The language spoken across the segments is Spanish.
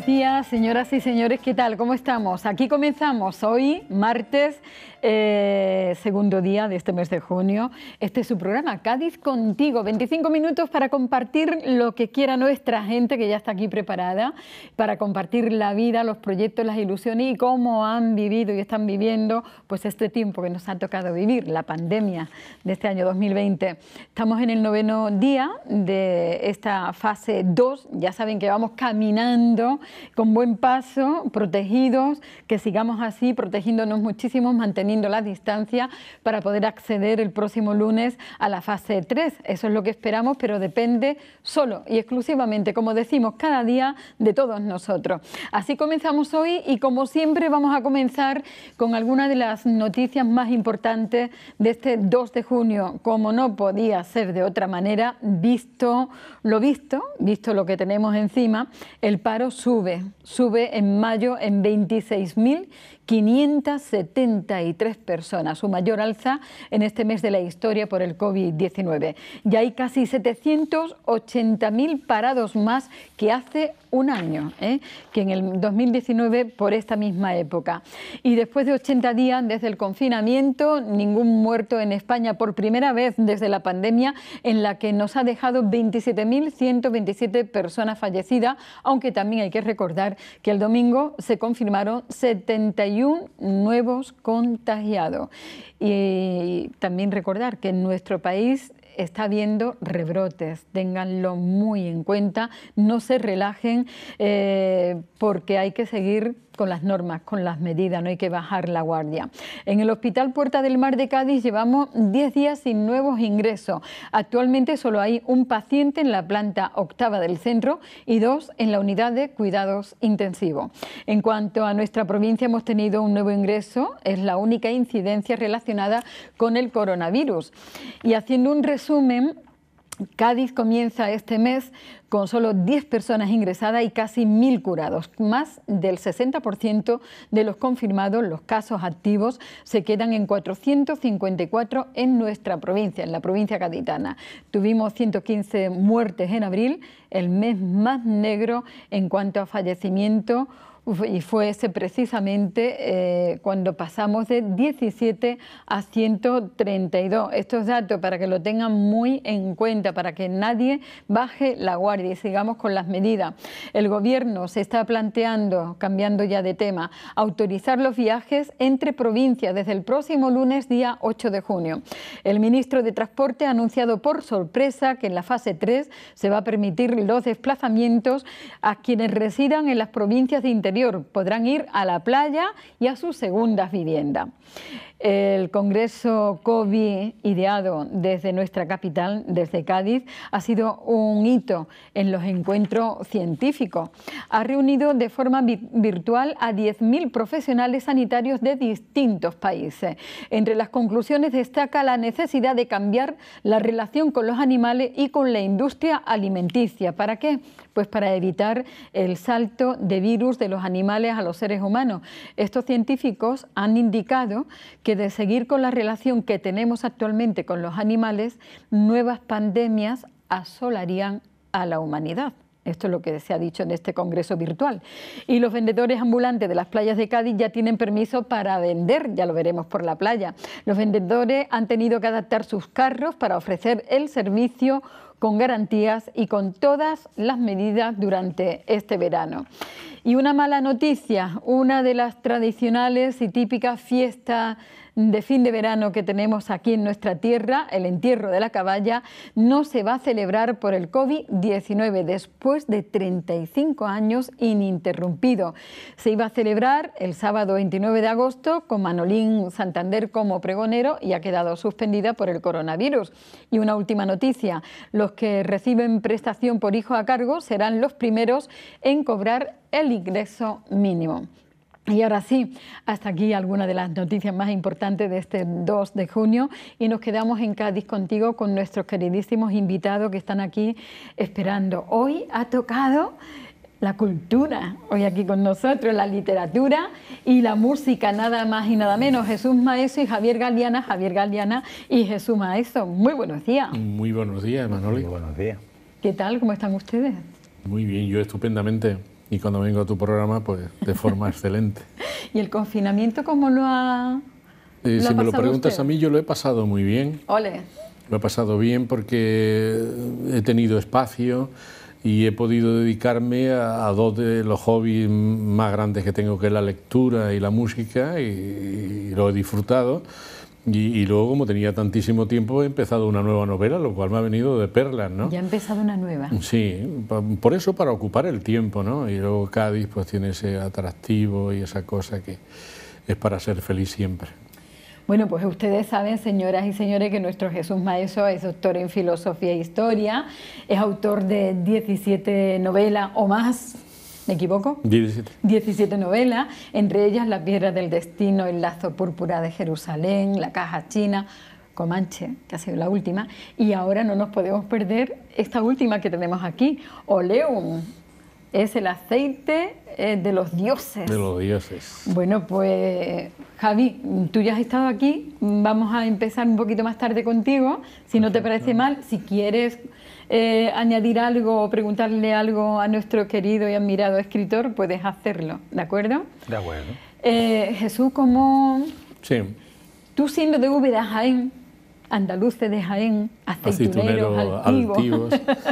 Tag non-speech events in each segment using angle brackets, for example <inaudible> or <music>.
Buenos días, señoras y señores, ¿qué tal? ¿Cómo estamos? Aquí comenzamos hoy, martes eh, segundo día de este mes de junio. Este es su programa, Cádiz contigo. 25 minutos para compartir lo que quiera nuestra gente que ya está aquí preparada, para compartir la vida, los proyectos, las ilusiones y cómo han vivido y están viviendo pues este tiempo que nos ha tocado vivir, la pandemia de este año 2020. Estamos en el noveno día de esta fase 2. Ya saben que vamos caminando con buen paso, protegidos, que sigamos así, protegiéndonos muchísimo, manteniendo la distancia para poder acceder el próximo lunes a la fase 3. Eso es lo que esperamos, pero depende solo y exclusivamente, como decimos cada día, de todos nosotros. Así comenzamos hoy y como siempre vamos a comenzar con algunas de las noticias más importantes de este 2 de junio, como no podía ser de otra manera, visto lo visto, visto lo que tenemos encima, el paro sube, sube en mayo en 26.000 573 personas, su mayor alza en este mes de la historia por el COVID-19. Y hay casi 780.000 parados más que hace un año, ¿eh? que en el 2019 por esta misma época. Y después de 80 días desde el confinamiento, ningún muerto en España por primera vez desde la pandemia en la que nos ha dejado 27.127 personas fallecidas, aunque también hay que recordar que el domingo se confirmaron 71 nuevos contagiados. Y también recordar que en nuestro país está habiendo rebrotes, ténganlo muy en cuenta, no se relajen eh, porque hay que seguir con las normas, con las medidas, no hay que bajar la guardia. En el Hospital Puerta del Mar de Cádiz llevamos 10 días sin nuevos ingresos. Actualmente solo hay un paciente en la planta octava del centro y dos en la unidad de cuidados intensivos. En cuanto a nuestra provincia hemos tenido un nuevo ingreso, es la única incidencia relacionada con el coronavirus. Y haciendo un resumen, Cádiz comienza este mes con solo 10 personas ingresadas y casi 1.000 curados. Más del 60% de los confirmados, los casos activos, se quedan en 454 en nuestra provincia, en la provincia gaditana. Tuvimos 115 muertes en abril, el mes más negro en cuanto a fallecimiento y fue ese precisamente eh, cuando pasamos de 17 a 132. Estos datos para que lo tengan muy en cuenta, para que nadie baje la guardia y sigamos con las medidas. El Gobierno se está planteando, cambiando ya de tema, autorizar los viajes entre provincias desde el próximo lunes, día 8 de junio. El ministro de Transporte ha anunciado por sorpresa que en la fase 3 se va a permitir los desplazamientos a quienes residan en las provincias de interior podrán ir a la playa y a su segunda vivienda. El Congreso COVID ideado desde nuestra capital, desde Cádiz, ha sido un hito en los encuentros científicos. Ha reunido de forma virtual a 10.000 profesionales sanitarios de distintos países. Entre las conclusiones destaca la necesidad de cambiar la relación con los animales y con la industria alimenticia. ¿Para qué? Pues para evitar el salto de virus de los animales a los seres humanos. Estos científicos han indicado que de seguir con la relación que tenemos actualmente con los animales, nuevas pandemias asolarían a la humanidad. Esto es lo que se ha dicho en este congreso virtual. Y los vendedores ambulantes de las playas de Cádiz ya tienen permiso para vender, ya lo veremos por la playa. Los vendedores han tenido que adaptar sus carros para ofrecer el servicio con garantías y con todas las medidas durante este verano. Y una mala noticia, una de las tradicionales y típicas fiestas de fin de verano que tenemos aquí en nuestra tierra, el entierro de la caballa, no se va a celebrar por el COVID-19 después de 35 años ininterrumpido. Se iba a celebrar el sábado 29 de agosto con Manolín Santander como pregonero y ha quedado suspendida por el coronavirus. Y una última noticia, los que reciben prestación por hijo a cargo serán los primeros en cobrar el ingreso mínimo. Y ahora sí, hasta aquí alguna de las noticias más importantes de este 2 de junio y nos quedamos en Cádiz contigo con nuestros queridísimos invitados que están aquí esperando. Hoy ha tocado la cultura hoy aquí con nosotros, la literatura y la música, nada más y nada menos. Jesús Maeso y Javier Galiana Javier Galdiana y Jesús Maeso... Muy buenos días. Muy buenos días, Manoli. Muy buenos días. ¿Qué tal? ¿Cómo están ustedes? Muy bien, yo estupendamente. Y cuando vengo a tu programa, pues de forma <laughs> excelente. ¿Y el confinamiento cómo lo ha.? Eh, si me lo preguntas a mí, yo lo he pasado muy bien. Ole. Lo he pasado bien porque he tenido espacio y he podido dedicarme a, dos de los hobbies más grandes que tengo, que es la lectura y la música, y, lo he disfrutado. Y, luego, como tenía tantísimo tiempo, he empezado una nueva novela, lo cual me ha venido de perlas, ¿no? Ya ha empezado una nueva. Sí, por eso para ocupar el tiempo, ¿no? Y luego Cádiz pues tiene ese atractivo y esa cosa que es para ser feliz siempre. Bueno, pues ustedes saben, señoras y señores, que nuestro Jesús Maeso es doctor en filosofía e historia, es autor de 17 novelas o más, ¿Me equivoco? 17. 17 novelas, entre ellas La piedra del destino, El lazo púrpura de Jerusalén, La caja china, Comanche, que ha sido la última, y ahora no nos podemos perder esta última que tenemos aquí, Oleum, es el aceite eh, de los dioses. De los dioses. Bueno, pues Javi, tú ya has estado aquí, vamos a empezar un poquito más tarde contigo, si no te parece mal, si quieres eh, añadir algo o preguntarle algo a nuestro querido y admirado escritor, puedes hacerlo, ¿de acuerdo? De acuerdo. Eh, Jesús, ¿cómo... Sí. Tú siendo de Úbeda, Jaén, andaluces de Jaén, aceituneros,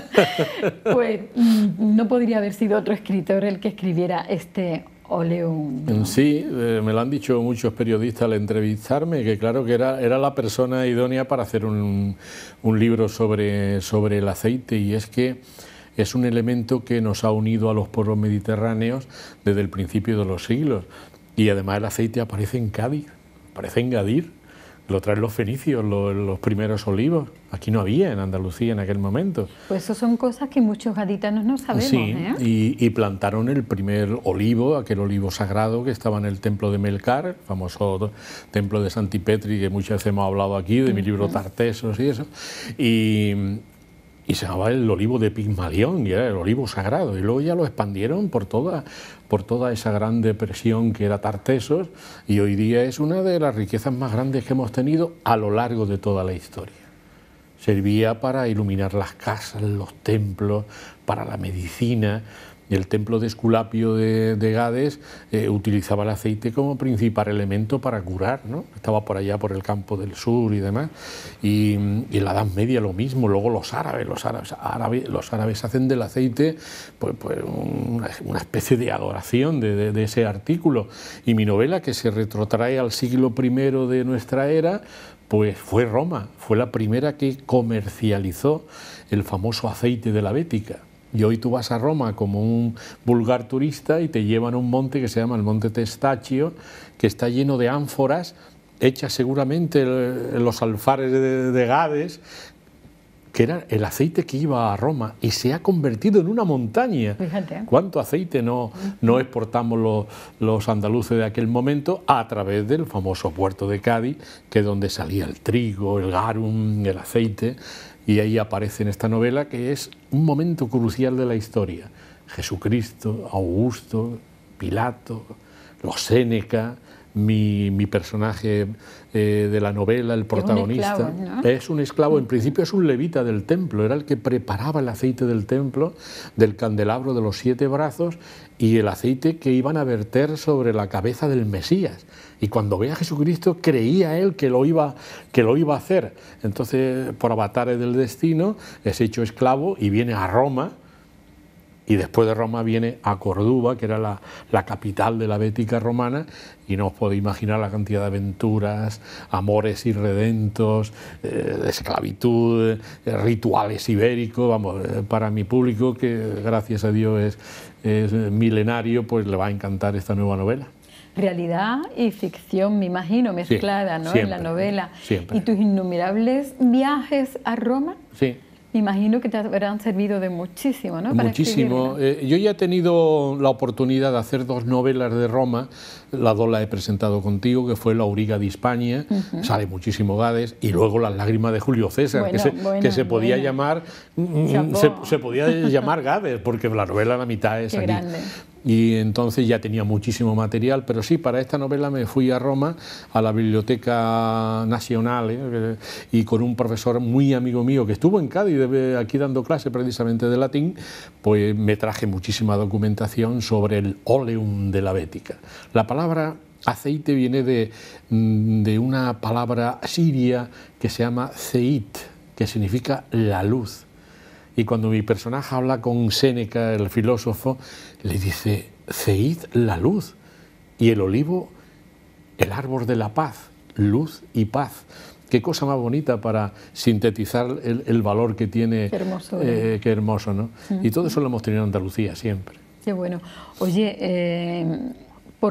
<laughs> pues mm, no podría haber sido otro escritor el que escribiera este Oleum. Sí, eh, me lo han dicho muchos periodistas al entrevistarme, que claro que era, era la persona idónea para hacer un, libro sobre, sobre el aceite y es que es un elemento que nos ha unido a los pueblos mediterráneos desde el principio de los siglos. Y además el aceite aparece en Cádiz, aparece en Gadir lo traen los fenicios, los primeros olivos. Aquí no había en Andalucía en aquel momento. Pues eso son cosas que muchos gaditanos no sabemos. Sí, ¿eh? y, plantaron el primer olivo, aquel olivo sagrado que estaba en el templo de Melcar, famoso templo de Santipetri, que muchas veces hemos hablado aquí, de mi libro Tartesos y eso. Y, y se llamaba el olivo de Pigmalión, y era el olivo sagrado. Y luego ya lo expandieron por toda por toda esa gran depresión que era Tartesos y hoy día es una de las riquezas más grandes que hemos tenido a lo largo de toda la historia. Servía para iluminar las casas, los templos, para la medicina. El templo de Esculapio de, Gades eh, utilizaba el aceite como principal elemento para curar, ¿no? Estaba por allá, por el campo del sur y demás. Y, mm, en la Edad Media lo mismo, luego los árabes, los árabes, árabes los árabes hacen del aceite pues, pues una, especie de adoración de, ese artículo. Y mi novela, que se retrotrae al siglo I de nuestra era, pues fue Roma, fue la primera que comercializó el famoso aceite de la Bética. Y hoy tú vas a Roma como un vulgar turista y te llevan a un monte que se llama el Monte Testaccio, que está lleno de ánforas, hechas seguramente en los alfares de, Gades, que era el aceite que iba a Roma y se ha convertido en una montaña. ¿Cuánto aceite no, exportamos los, los, andaluces de aquel momento a través del famoso puerto de Cádiz, que es donde salía el trigo, el garum, el aceite? Y ahí aparece en esta novela que es un momento crucial de la historia. Jesucristo, Augusto, Pilato, los Séneca, mi, personaje eh, de la novela, el protagonista. Es un esclavo, en principio es un levita del templo, era el que preparaba el aceite del templo, del candelabro de los siete brazos y el aceite que iban a verter sobre la cabeza del Mesías. Y cuando ve a Jesucristo creía él que lo iba, que lo iba a hacer. Entonces, por avatares del destino, es hecho esclavo y viene a Roma y después de Roma viene a Córdoba, que era la, capital de la Bética romana, y no os podéis imaginar la cantidad de aventuras, amores irredentos, eh, de esclavitud, eh, rituales ibéricos, vamos, eh, para mi público, que gracias a Dios es, milenario, pues le va a encantar esta nueva novela realidad y ficción, me imagino, mezclada ¿no? en la novela. Siempre. Y tus innumerables viajes a Roma. Sí, imagino que te habrán servido de muchísimo, ¿no? Muchísimo. Eh, yo ya he tenido la oportunidad de hacer dos novelas de Roma. La dos la he presentado contigo, que fue La Auriga de España, sale muchísimo Gades, y luego Las lágrimas de Julio César, que, se, podía llamar mm, mm, se, podía llamar Gades, porque la novela la mitad es y entonces ya tenía muchísimo material, pero sí, para esta novela me fui a Roma, a la Biblioteca Nacional, eh, y con un profesor muy amigo mío que estuvo en Cádiz, eh, aquí dando clase precisamente de latín, pues me traje muchísima documentación sobre el oleum de la Bética. La palabra aceite viene de, mm, de una palabra siria que se llama ceit, que significa la luz. Y cuando mi personaje habla con Séneca, el filósofo, le dice, ceid la luz y el olivo, el árbol de la paz, luz y paz. Qué cosa más bonita para sintetizar el, valor que tiene. Qué hermoso. Eh, ¿eh? qué hermoso, ¿no? Y todo eso lo hemos tenido en Andalucía siempre. Qué bueno. Oye, eh,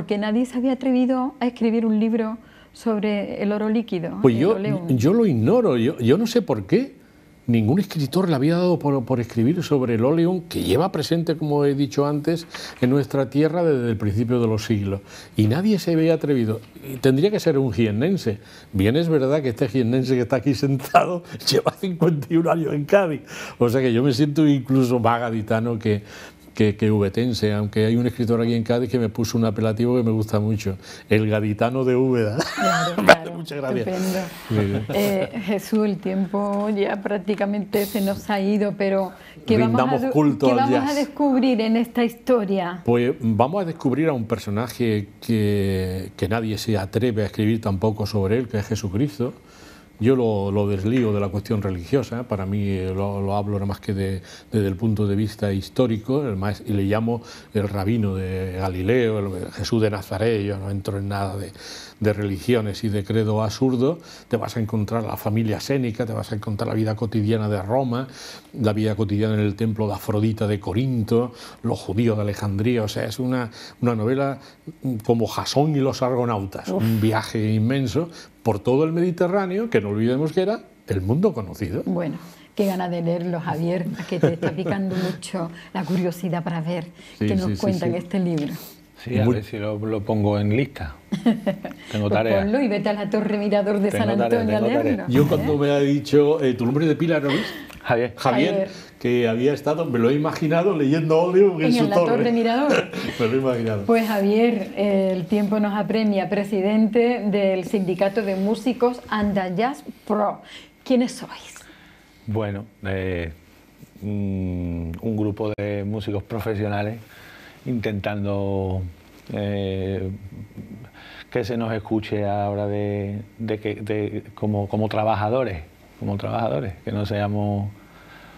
qué nadie se había atrevido a escribir un libro sobre el oro líquido. Pues yo, yo lo ignoro, yo no sé por qué ningún escritor le había dado por, escribir sobre el óleo que lleva presente, como he dicho antes, en nuestra tierra desde el principio de los siglos. Y nadie se había atrevido. tendría que ser un jiennense. Bien es verdad que este jiennense que está aquí sentado <laughs> lleva 51 años en Cádiz. O sea que yo me siento incluso más gaditano que, que, que ubetense, aunque hay un escritor aquí en Cádiz que me puso un apelativo que me gusta mucho, el gaditano de Úbeda. <laughs> Claro, Muchas gracias. Eh, Jesús, el tiempo ya prácticamente se nos ha ido, pero ¿qué vamos, a, a descubrir en esta historia? Pues vamos a descubrir a un personaje que, que nadie se atreve a escribir tampoco sobre él, que es Jesucristo yo lo, desligo de la cuestión religiosa, ¿eh? para mí eh, lo, hablo nada más que desde el punto de vista histórico, el y le llamo el rabino de Galileo, Jesús de Nazaret, yo no entro en nada de, de religiones y de credo absurdo, te vas a encontrar la familia sénica, te vas a encontrar la vida cotidiana de Roma, la vida cotidiana en el templo de Afrodita de Corinto, los judíos de Alejandría, o sea, es una, novela mm, como Jasón y los argonautas, un viaje inmenso por todo el Mediterráneo, que no olvidemos que era el mundo conocido. Bueno qué gana de leerlo, Javier, que te está picando <laughs> mucho la curiosidad para ver qué nos cuentan este libro. Sí, a ver si lo, pongo en lista. <laughs> Tengo pues tarea. ponlo y vete a la Torre Mirador de San Antonio Yo cuando me ha dicho, eh, ¿tu nombre de Pilar no Javier. Javier. Javier, que había estado, me lo he imaginado leyendo óleo. en, en, la torre. Mirador. <laughs> me lo he imaginado. Pues Javier, el tiempo nos apremia, presidente del Sindicato de Músicos Jazz Pro. ¿Quiénes sois? Bueno, eh, mm, un grupo de músicos profesionales intentando eh, que se nos escuche ahora de, que como, trabajadores, como trabajadores, que no seamos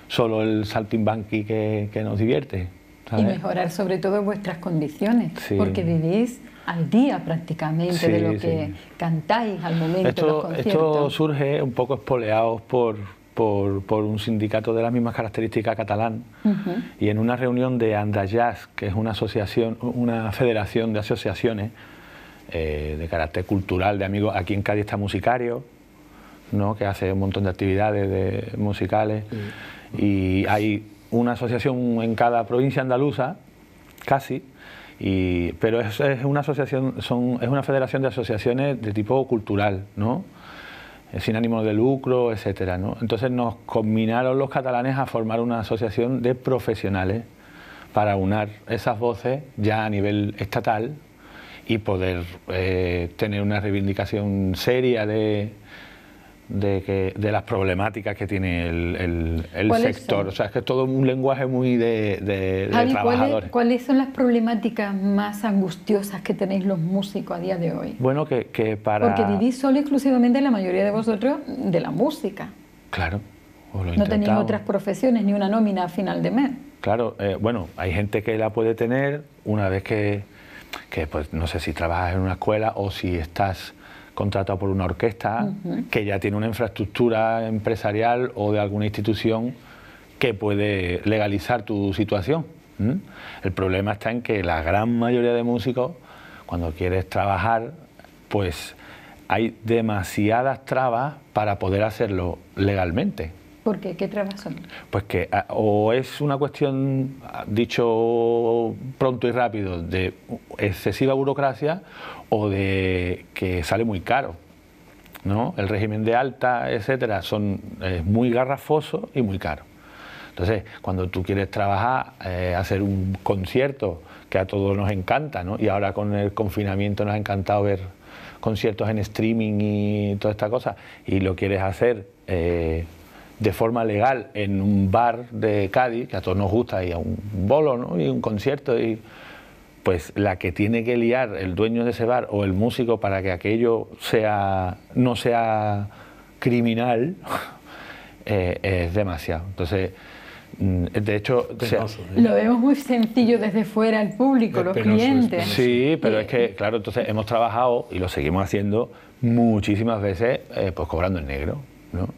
solo el saltimbanqui que, que nos divierte. Y mejorar sobre todo vuestras condiciones, porque vivís al día prácticamente de lo que cantáis al momento. de los conciertos. esto surge un poco espoleados por, por, un sindicato de las mismas características catalán y en una reunión de Andayas, que es una asociación, una federación de asociaciones eh, de carácter cultural de amigos, aquí en Cádiz está Musicario, ¿no? que hace un montón de actividades musicales y hay una asociación en cada provincia andaluza, casi, pero es, es, una asociación, son, es una federación de asociaciones de tipo cultural, ¿no? sin ánimo de lucro, etcétera. Entonces nos combinaron los catalanes a formar una asociación de profesionales para unar esas voces ya a nivel estatal y poder eh, tener una reivindicación seria de, de, que, de las problemáticas que tiene el, sector. O sea, es que es todo un lenguaje muy de, de, Javi, ¿cuáles, son las problemáticas más angustiosas que tenéis los músicos a día de hoy? Bueno, que, para... Porque vivís solo y exclusivamente la mayoría de vosotros de la música. Claro. no tenéis otras profesiones ni una nómina a final de mes. Claro, eh, bueno, hay gente que la puede tener una vez que, que pues, no sé si trabajas en una escuela o si estás contratado por una orquesta que ya tiene una infraestructura empresarial o de alguna institución que puede legalizar tu situación. El problema está en que la gran mayoría de músicos, cuando quieres trabajar, pues hay demasiadas trabas para poder hacerlo legalmente. ¿Por qué? ¿Qué trabas Pues que ah, o es una cuestión, ah, dicho pronto y rápido, de excesiva burocracia o de que sale muy caro. ¿no? El régimen de alta, etcétera, son, es muy garrafoso y muy caro. Entonces, cuando tú quieres trabajar, eh, hacer un concierto que a todos nos encanta, ¿no? y ahora con el confinamiento nos ha encantado ver conciertos en streaming y toda esta cosa, y lo quieres hacer eh, de forma legal en un bar de Cádiz, que a todos nos gusta y a un bolo ¿no? y un concierto, y pues la que tiene que liar el dueño de ese bar o el músico para que aquello sea no sea criminal <laughs> eh, es demasiado. Entonces, mm, de hecho, lo vemos muy sencillo desde fuera el público, los clientes. Sí, pero es que, claro, entonces hemos trabajado y lo seguimos haciendo muchísimas veces, eh, pues cobrando en negro, ¿no?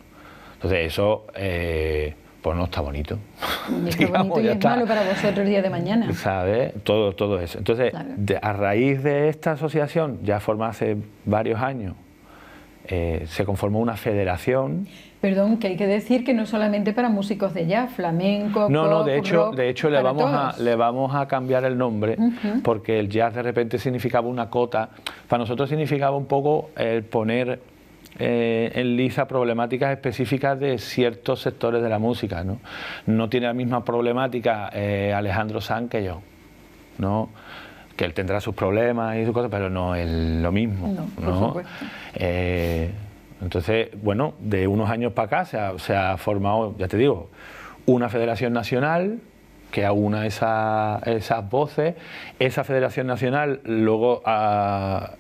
Entonces eso eh, pues no está bonito. <laughs> está bonito y es malo para vosotros el día de mañana. ¿Sabes? Todo, todo eso. Entonces, a raíz de esta asociación, ya formada hace varios años, eh, se conformó una federación. Perdón, que hay que decir que no solamente para músicos de jazz, flamenco. No, no, de hecho, de hecho le, vamos a, le vamos a cambiar el nombre porque el jazz de repente significaba una cota. Para nosotros significaba un poco el poner eh, enliza problemáticas específicas de ciertos sectores de la música. No, tiene la misma problemática eh, Alejandro Sanz que yo. ¿no? Que él tendrá sus problemas y sus cosas, pero no es lo mismo. No, eh, entonces, bueno, de unos años para acá se ha, formado, ya te digo, una federación nacional que aúna esas voces. Esa Federación Nacional luego a,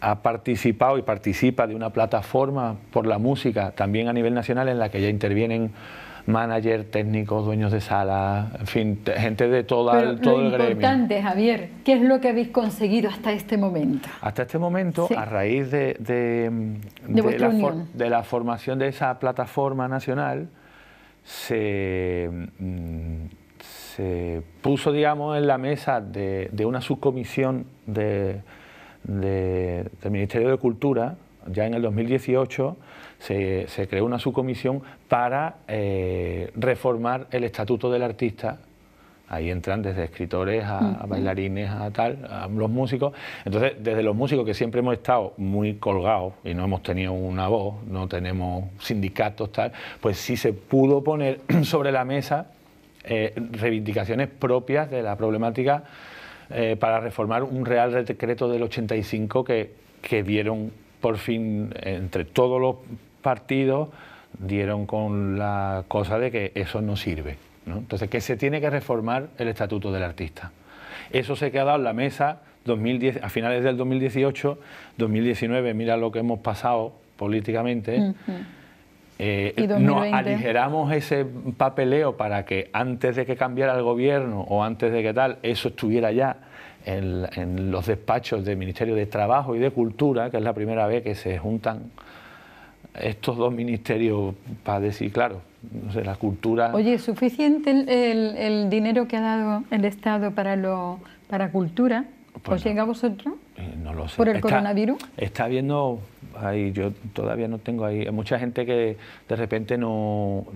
ha participado y participa de una plataforma por la música, también a nivel nacional, en la que ya intervienen managers, técnicos, dueños de salas en fin, gente de todo el, todo el gremio. importante, Javier, ¿qué es lo que habéis conseguido hasta este momento? Hasta este momento, a raíz de, de, la de, la formación de esa plataforma nacional, se, mm, se puso, digamos, en la mesa de, una subcomisión de de, del Ministerio de Cultura, ya en el 2018 se, creó una subcomisión para eh, reformar el estatuto del artista. Ahí entran desde escritores a, bailarines a tal, a los músicos. Entonces, desde los músicos que siempre hemos estado muy colgados y no hemos tenido una voz, no tenemos sindicatos, tal, pues sí se pudo poner <clears throat> sobre la mesa eh, reivindicaciones propias de la problemática eh, para reformar un Real Decreto del 85 que, que dieron por fin entre todos los partidos, dieron con la cosa de que eso no sirve. Entonces, que se tiene que reformar el Estatuto del Artista. Eso se ha quedado en la mesa 2010, a finales del 2018, 2019, mira lo que hemos pasado políticamente. Eh, nos aligeramos ese papeleo para que antes de que cambiara el gobierno o antes de que tal, eso estuviera ya en, los despachos del Ministerio de Trabajo y de Cultura, que es la primera vez que se juntan estos dos ministerios para decir, claro, no sé, la cultura... Oye, ¿es suficiente el, dinero que ha dado el Estado para, para cultura? Pues, ¿Os llega a vosotros? Eh, no lo sé. ¿Por el coronavirus? Está viendo ahí yo todavía no tengo ahí, hay mucha gente que de repente no,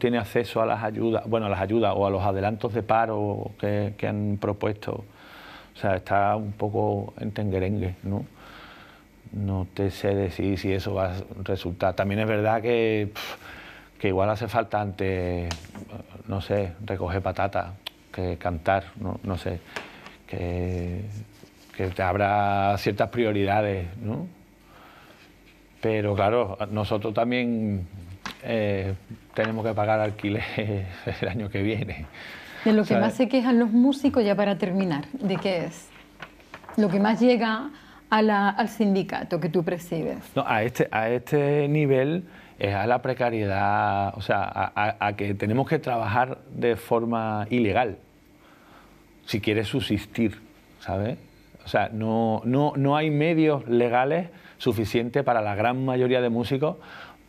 tiene acceso a las ayudas, bueno, a las ayudas o a los adelantos de paro que, han propuesto. O sea, está un poco en tenguerengue, ¿no? No te sé decir si eso va a resultar. También es verdad que, que igual hace falta antes, no sé, recoger patatas, que cantar, no, no sé que, te habrá ciertas prioridades, ¿no? Pero claro, nosotros también eh, tenemos que pagar alquiler <laughs> el año que viene. De lo que más se quejan los músicos, ya para terminar, ¿de qué es? Lo que más llega al sindicato que tú presides. No, a este, a este nivel es a la precariedad, o sea, a que tenemos que trabajar de forma ilegal si quieres subsistir, ¿sabes? O sea, no, no, no hay medios legales suficientes para la gran mayoría de músicos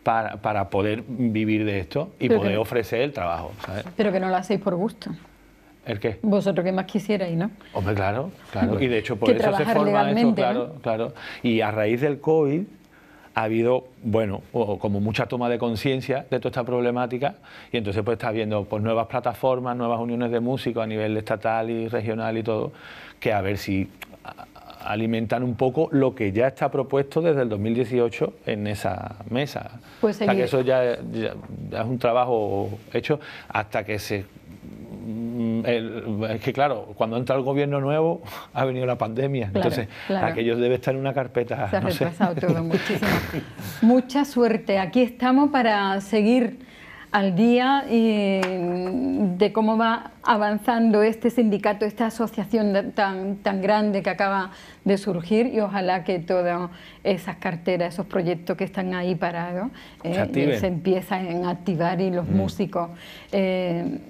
para, para poder vivir de esto y poder ofrecer el trabajo, ¿sabes? Pero que no lo hacéis por gusto. ¿El qué? Vosotros que más quisierais, ¿no? Hombre, claro, claro. Pues y de hecho por eso se forma eso, claro, claro. Y a raíz del COVID ha habido, bueno, como mucha toma de conciencia de toda esta problemática y entonces pues está habiendo pues, nuevas plataformas, nuevas uniones de músicos a nivel estatal y regional y todo, que a ver si alimentan un poco lo que ya está propuesto desde el 2018 en esa mesa. Pues o sea, que eso ya, es un trabajo hecho hasta que se Mm, es que claro, cuando entra el gobierno nuevo ha venido la pandemia, entonces aquellos aquello debe estar en una carpeta. Se ha retrasado todo muchísimo. Mucha suerte. Aquí estamos para seguir al día mm, de cómo va avanzando este sindicato, esta asociación tan, tan grande que acaba de surgir y ojalá que todas esas carteras, esos proyectos que están ahí parados eh, se, empiezan a activar y los mm. músicos. Eh,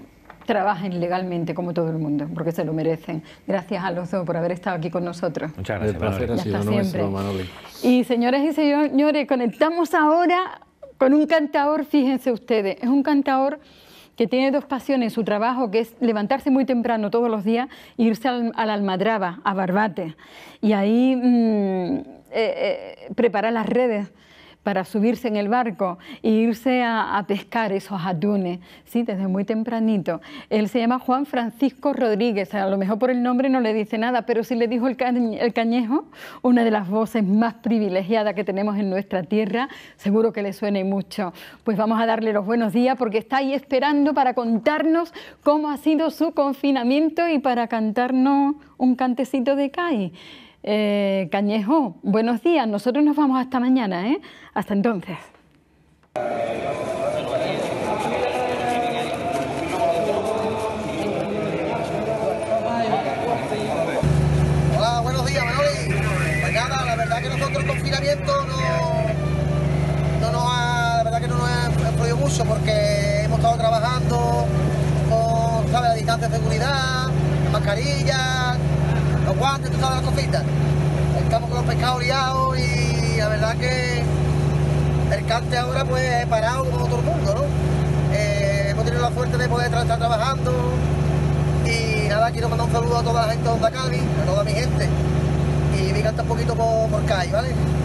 trabajen legalmente como todo el mundo, porque se lo merecen. Gracias a los dos por haber estado aquí con nosotros. Muchas gracias, Y señoras y señores, conectamos ahora con un cantador, fíjense ustedes, es un cantador que tiene dos pasiones, su trabajo, que es levantarse muy temprano todos los días e irse al, a la Almadraba, a Barbate, y ahí mm, eh, eh, preparar las redes para subirse en el barco e irse a, pescar esos atunes, ¿sí? desde muy tempranito. Él se llama Juan Francisco Rodríguez, a lo mejor por el nombre no le dice nada, pero si le dijo el, cañejo, una de las voces más privilegiadas que tenemos en nuestra tierra, seguro que le suene mucho. Pues vamos a darle los buenos días porque está ahí esperando para contarnos cómo ha sido su confinamiento y para cantarnos un cantecito de CAI. Eh, Cañejo, buenos días. Nosotros nos vamos hasta mañana, ¿eh? Hasta entonces. Hola, buenos días, Manoli. Pues nada, la verdad que nosotros el confinamiento no, no nos ha, la verdad que no nos ha influido mucho porque hemos estado trabajando con, ¿sabes? La distancia de seguridad, mascarillas mascarilla guantes, tú sabes la cosita, Estamos con los pescados liados y la verdad que el cante ahora pues es parado como todo el mundo, ¿no? Eh, hemos tenido la suerte de poder estar trabajando y nada, quiero mandar un saludo a toda la gente de Onda Cali, a toda mi gente y me encanta un poquito por, por calle, ¿vale?